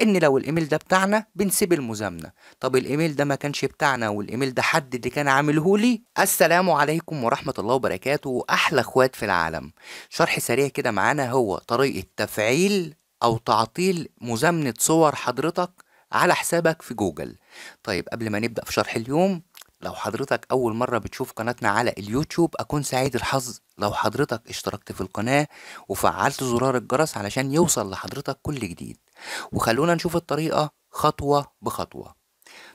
ان لو الايميل ده بتاعنا بنسيب المزامنه طب الايميل ده ما كانش بتاعنا والايميل ده حد اللي كان عامله لي السلام عليكم ورحمه الله وبركاته احلى اخوات في العالم شرح سريع كده معانا هو طريقه تفعيل او تعطيل مزامنه صور حضرتك على حسابك في جوجل طيب قبل ما نبدا في شرح اليوم لو حضرتك أول مرة بتشوف قناتنا على اليوتيوب أكون سعيد الحظ لو حضرتك اشتركت في القناة وفعلت زرار الجرس علشان يوصل لحضرتك كل جديد وخلونا نشوف الطريقة خطوة بخطوة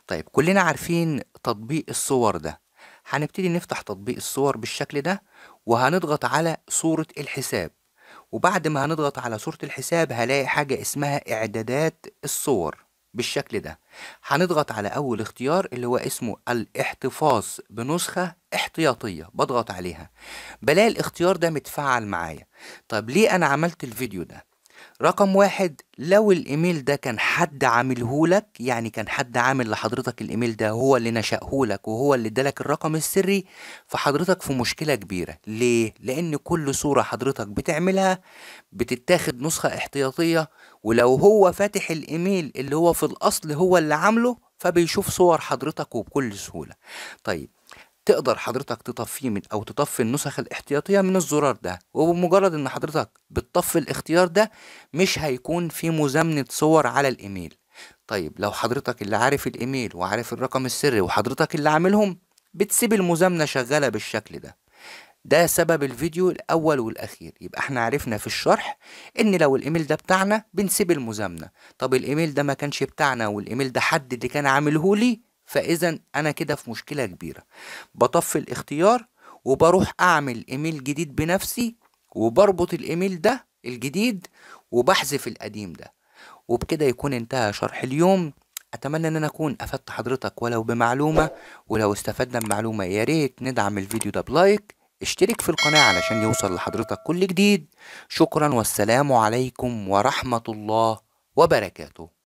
طيب كلنا عارفين تطبيق الصور ده هنبتدي نفتح تطبيق الصور بالشكل ده وهنضغط على صورة الحساب وبعد ما هنضغط على صورة الحساب هلاقي حاجة اسمها إعدادات الصور بالشكل ده هنضغط على أول اختيار اللي هو اسمه الاحتفاظ بنسخة احتياطية بضغط عليها بلاقي الاختيار ده متفعل معايا طب ليه أنا عملت الفيديو ده رقم واحد لو الايميل ده كان حد عاملهولك يعني كان حد عامل لحضرتك الايميل ده هو اللي نشأهولك وهو اللي ادالك الرقم السري فحضرتك في مشكلة كبيرة ليه؟ لان كل صورة حضرتك بتعملها بتتاخد نسخة احتياطية ولو هو فاتح الايميل اللي هو في الاصل هو اللي عامله فبيشوف صور حضرتك وبكل سهولة طيب تقدر حضرتك تطفيه من او تطفي النسخ الاحتياطيه من الزرار ده وبمجرد ان حضرتك بتطفي الاختيار ده مش هيكون في مزامنه صور على الايميل طيب لو حضرتك اللي عارف الايميل وعارف الرقم السري وحضرتك اللي عاملهم بتسيب المزامنه شغاله بالشكل ده ده سبب الفيديو الاول والاخير يبقى احنا عرفنا في الشرح ان لو الايميل ده بتاعنا بنسيب المزامنه طب الايميل ده ما كانش بتاعنا والايميل ده حد اللي كان عامله لي فاذا انا كده في مشكله كبيره بطفي الاختيار وبروح اعمل ايميل جديد بنفسي وبربط الايميل ده الجديد وبحذف القديم ده وبكده يكون انتهى شرح اليوم اتمنى ان انا اكون افدت حضرتك ولو بمعلومه ولو استفدنا بمعلومه يا ريت ندعم الفيديو ده بلايك اشترك في القناه علشان يوصل لحضرتك كل جديد شكرا والسلام عليكم ورحمه الله وبركاته